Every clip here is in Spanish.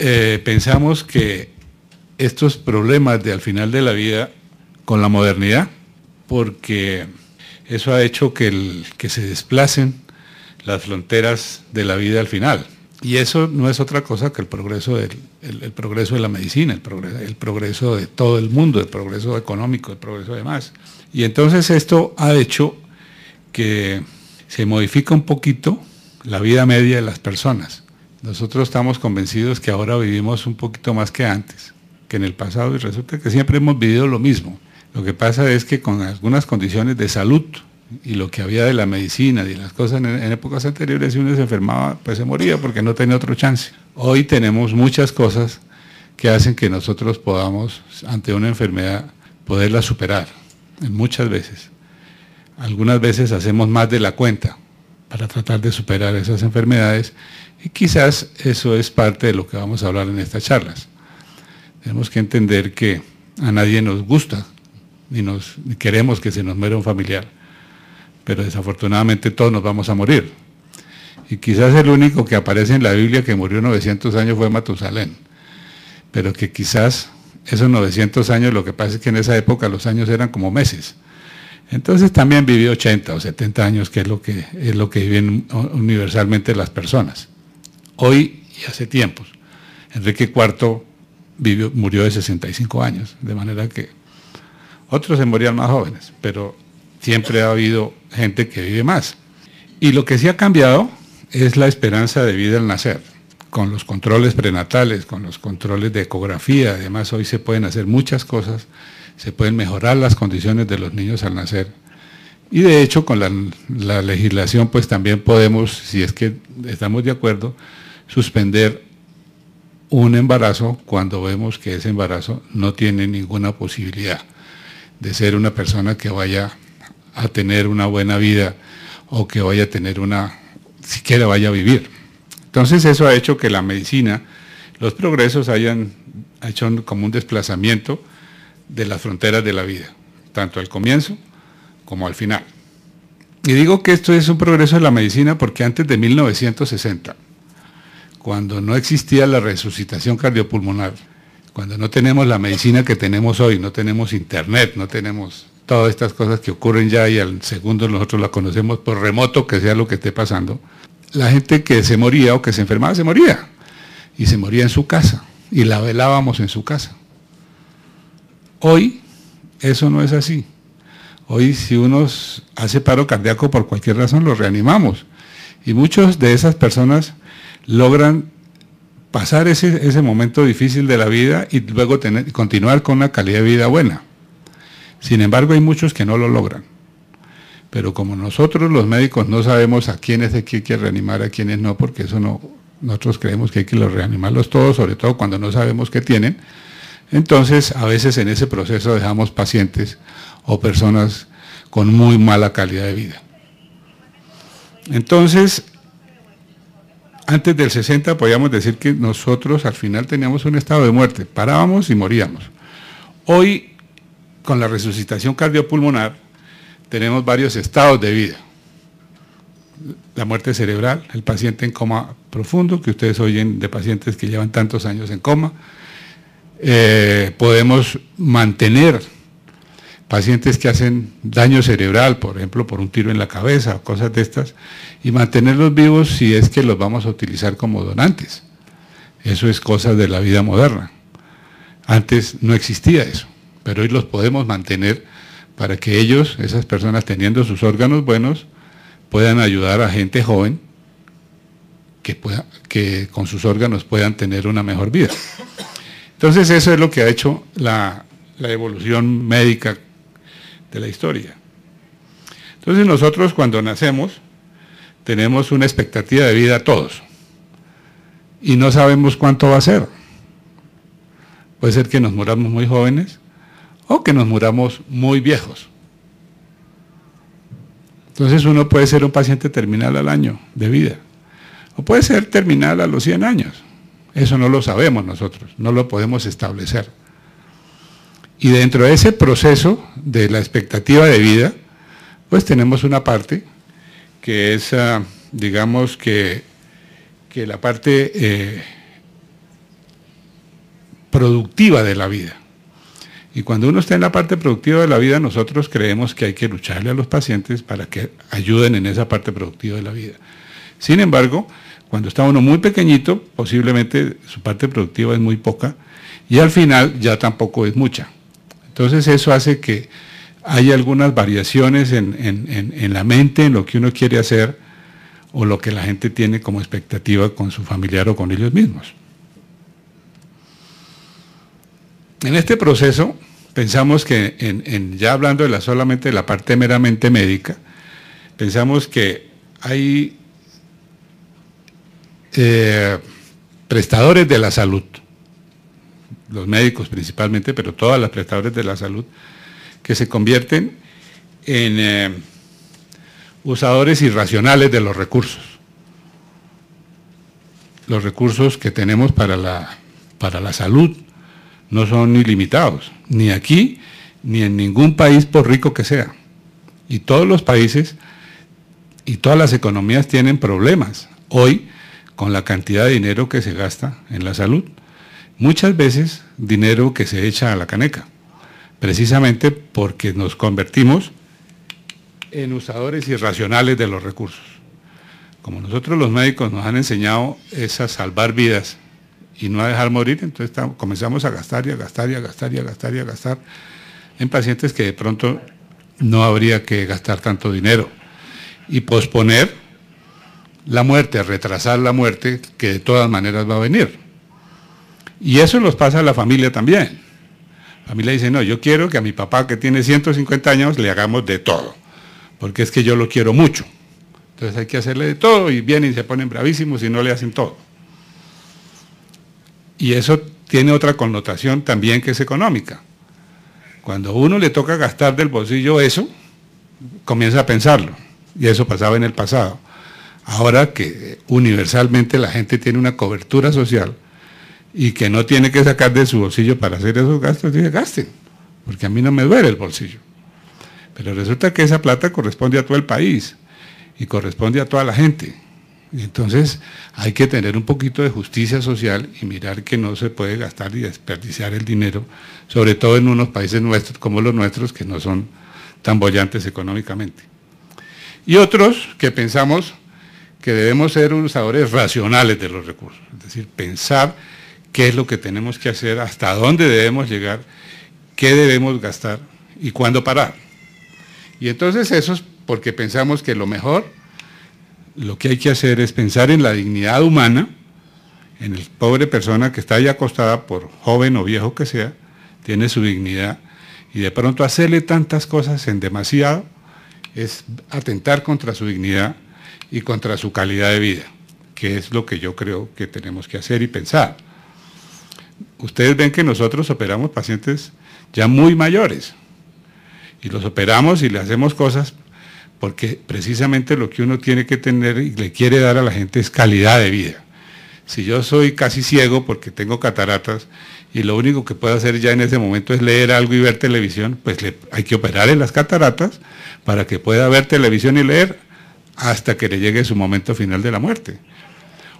Eh, pensamos que estos problemas de al final de la vida con la modernidad, porque eso ha hecho que, que se desplacen las fronteras de la vida al final. Y eso no es otra cosa que el progreso, del, el, progreso de la medicina, el progreso, el progreso de todo el mundo, el progreso económico, el progreso de más Y entonces esto ha hecho que se modifica un poquito la vida media de las personas. Nosotros estamos convencidos que ahora vivimos un poquito más que antes, que en el pasado, y resulta que siempre hemos vivido lo mismo. Lo que pasa es que con algunas condiciones de salud y lo que había de la medicina y las cosas en, épocas anteriores, si uno se enfermaba, pues se moría porque no tenía otro chance. Hoy tenemos muchas cosas que hacen que nosotros podamos, ante una enfermedad, poderla superar, muchas veces. Algunas veces hacemos más de la cuenta, para tratar de superar esas enfermedades. Y quizás eso es parte de lo que vamos a hablar en estas charlas. Tenemos que entender que a nadie nos gusta ni, nos, queremos que se nos muera un familiar, pero desafortunadamente todos nos vamos a morir. Y quizás el único que aparece en la Biblia que murió 900 años fue Matusalén, pero que quizás esos 900 años, lo que pasa es que en esa época los años eran como meses. Entonces también vivió 80 o 70 años, que es lo que, es lo que viven universalmente las personas, hoy y hace tiempos. Enrique IV murió de 65 años, de manera que otros se morían más jóvenes, pero siempre ha habido gente que vive más. Y lo que sí ha cambiado es la esperanza de vida al nacer, con los controles prenatales, con los controles de ecografía, además hoy se pueden hacer muchas cosas se pueden mejorar las condiciones de los niños al nacer. Y de hecho, con la, legislación, pues también podemos, si es que estamos de acuerdo, suspender un embarazo cuando vemos que ese embarazo no tiene ninguna posibilidad de ser una persona que vaya a tener una buena vida o que vaya a tener una, siquiera vaya a vivir. Entonces eso ha hecho que la medicina, los progresos hayan hecho como un desplazamiento de las fronteras de la vida, tanto al comienzo como al final. Y digo que esto es un progreso de la medicina porque antes de 1960, cuando no existía la resucitación cardiopulmonar, cuando no tenemos la medicina que tenemos hoy, no tenemos internet, no tenemos todas estas cosas que ocurren ya y al segundo nosotros la conocemos por remoto que sea lo que esté pasando, la gente que se moría o que se enfermaba se moría y se moría en su casa y la velábamos en su casa. Hoy eso no es así. Hoy si uno hace paro cardíaco por cualquier razón, lo reanimamos. Y muchas de esas personas logran pasar ese, momento difícil de la vida y luego tener, continuar con una calidad de vida buena. Sin embargo, hay muchos que no lo logran. Pero como nosotros los médicos no sabemos a quiénes hay que reanimar, a quiénes no, porque eso no, nosotros creemos que hay que los reanimarlos todos, sobre todo cuando no sabemos qué tienen, entonces, a veces en ese proceso dejamos pacientes o personas con muy mala calidad de vida. Entonces, antes del 60 podíamos decir que nosotros al final teníamos un estado de muerte, parábamos y moríamos. Hoy, con la resucitación cardiopulmonar, tenemos varios estados de vida. La muerte cerebral, el paciente en coma profundo, que ustedes oyen de pacientes que llevan tantos años en coma, eh, podemos mantener pacientes que hacen daño cerebral, por ejemplo, por un tiro en la cabeza o cosas de estas, y mantenerlos vivos si es que los vamos a utilizar como donantes. Eso es cosa de la vida moderna. Antes no existía eso, pero hoy los podemos mantener para que ellos, esas personas teniendo sus órganos buenos, puedan ayudar a gente joven que, que con sus órganos puedan tener una mejor vida. Entonces eso es lo que ha hecho la, evolución médica de la historia. Entonces nosotros cuando nacemos tenemos una expectativa de vida todos y no sabemos cuánto va a ser. Puede ser que nos muramos muy jóvenes o que nos muramos muy viejos. Entonces uno puede ser un paciente terminal al año de vida o puede ser terminal a los 100 años. Eso no lo sabemos nosotros, no lo podemos establecer. Y dentro de ese proceso de la expectativa de vida, pues tenemos una parte que es, ah, digamos que, la parte eh, productiva de la vida. Y cuando uno está en la parte productiva de la vida, nosotros creemos que hay que lucharle a los pacientes para que ayuden en esa parte productiva de la vida. Sin embargo, cuando está uno muy pequeñito, posiblemente su parte productiva es muy poca y al final ya tampoco es mucha. Entonces eso hace que haya algunas variaciones en, la mente, en lo que uno quiere hacer o lo que la gente tiene como expectativa con su familiar o con ellos mismos. En este proceso pensamos que, en, ya hablando de la, solamente de la parte meramente médica, pensamos que hay eh, prestadores de la salud, los médicos principalmente, pero todas las prestadores de la salud, que se convierten en eh, usadores irracionales de los recursos. Los recursos que tenemos para la, para la salud no son ilimitados, ni aquí, ni en ningún país, por rico que sea. Y todos los países y todas las economías tienen problemas hoy con la cantidad de dinero que se gasta en la salud. Muchas veces dinero que se echa a la caneca, precisamente porque nos convertimos en usadores irracionales de los recursos. Como nosotros los médicos nos han enseñado es a salvar vidas y no a dejar morir, entonces comenzamos a gastar y a gastar y a gastar y a gastar y a gastar en pacientes que de pronto no habría que gastar tanto dinero y posponer la muerte, retrasar la muerte, que de todas maneras va a venir. Y eso los pasa a la familia también. La familia dice, no, yo quiero que a mi papá que tiene 150 años le hagamos de todo, porque es que yo lo quiero mucho. Entonces hay que hacerle de todo y vienen y se ponen bravísimos y no le hacen todo. Y eso tiene otra connotación también que es económica. Cuando uno le toca gastar del bolsillo eso, comienza a pensarlo. Y eso pasaba en el pasado. Ahora que eh, universalmente la gente tiene una cobertura social y que no tiene que sacar de su bolsillo para hacer esos gastos, dice, gasten, porque a mí no me duele el bolsillo. Pero resulta que esa plata corresponde a todo el país y corresponde a toda la gente. Entonces hay que tener un poquito de justicia social y mirar que no se puede gastar y desperdiciar el dinero, sobre todo en unos países nuestros como los nuestros que no son tan bollantes económicamente. Y otros que pensamos que debemos ser usadores racionales de los recursos, es decir, pensar qué es lo que tenemos que hacer, hasta dónde debemos llegar, qué debemos gastar y cuándo parar. Y entonces eso es porque pensamos que lo mejor, lo que hay que hacer es pensar en la dignidad humana, en el pobre persona que está ahí acostada, por joven o viejo que sea, tiene su dignidad, y de pronto hacerle tantas cosas en demasiado es atentar contra su dignidad y contra su calidad de vida, que es lo que yo creo que tenemos que hacer y pensar. Ustedes ven que nosotros operamos pacientes ya muy mayores y los operamos y le hacemos cosas porque precisamente lo que uno tiene que tener y le quiere dar a la gente es calidad de vida. Si yo soy casi ciego porque tengo cataratas y lo único que puedo hacer ya en ese momento es leer algo y ver televisión, pues hay que operar en las cataratas para que pueda ver televisión y leer hasta que le llegue su momento final de la muerte.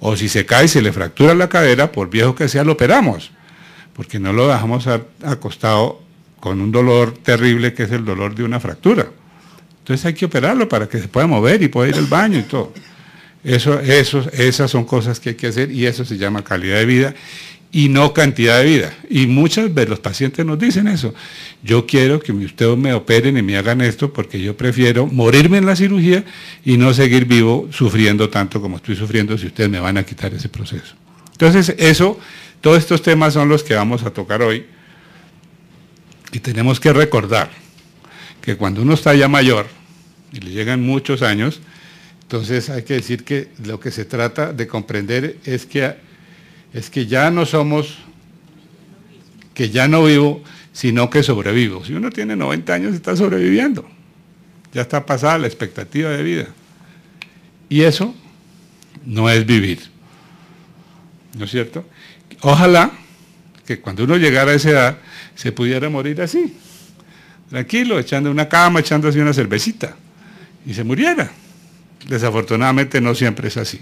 O si se cae y se le fractura la cadera, por viejo que sea, lo operamos, porque no lo dejamos acostado con un dolor terrible que es el dolor de una fractura. Entonces hay que operarlo para que se pueda mover y pueda ir al baño y todo. Eso, esas son cosas que hay que hacer y eso se llama calidad de vida y no cantidad de vida. Y muchas veces los pacientes nos dicen eso. Yo quiero que ustedes me operen y me hagan esto porque yo prefiero morirme en la cirugía y no seguir vivo sufriendo tanto como estoy sufriendo si ustedes me van a quitar ese proceso. Entonces, eso, todos estos temas son los que vamos a tocar hoy. Y tenemos que recordar que cuando uno está ya mayor y le llegan muchos años, entonces hay que decir que lo que se trata de comprender es que es que ya no somos, que ya no vivo, sino que sobrevivo. Si uno tiene 90 años está sobreviviendo, ya está pasada la expectativa de vida. Y eso no es vivir, ¿no es cierto? Ojalá que cuando uno llegara a esa edad se pudiera morir así, tranquilo, echando una cama, echando así una cervecita, y se muriera. Desafortunadamente no siempre es así.